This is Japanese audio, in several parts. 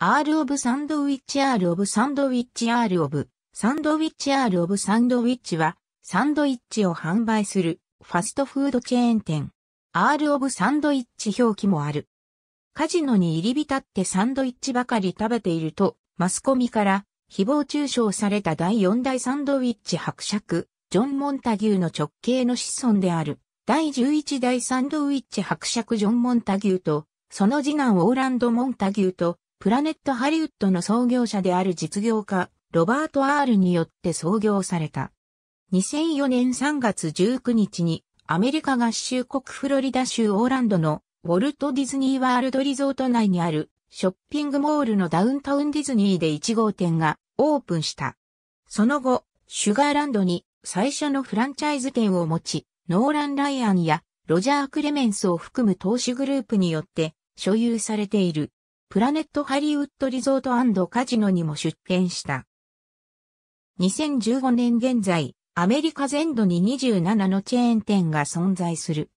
R of Sandwich R of Sandwich R オブ・サンドウィッチ・ h R of s a n d w i c はサンドイッチを販売するファストフードチェーン店 R of s a n d w i ッチ表記もある。カジノに入り浸ってサンドイッチばかり食べているとマスコミから誹謗中傷された第4代サンドウィッチ伯爵、ジョン・モンタギューの直系の子孫である、第11代サンドウィッチ伯爵ジョン・モンタギューと、その次男オーランド・モンタギューと、プラネットハリウッドの創業者である実業家、ロバート・アールによって創業された。2004年3月19日に、アメリカ合衆国フロリダ州オーランドのウォルト・ディズニー・ワールド・リゾート内にあるショッピングモールのダウンタウンディズニーで1号店がオープンした。その後、シュガーランドに最初のフランチャイズ店を持ち、ノーラン・ライアンやロジャー・クレメンスを含む投資グループによって所有されている。プラネットハリウッドリゾートカジノにも出展した。2015年現在、アメリカ全土に27のチェーン店が存在する。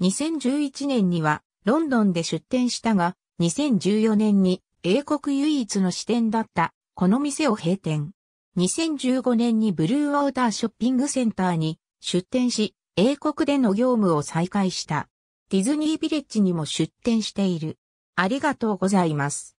2011年にはロンドンで出店したが、2014年に英国唯一の支店だったこの店を閉店。2015年にブルーウォーターショッピングセンターに出店し、英国での業務を再開した。ディズニービレッジにも出店している。ありがとうございます。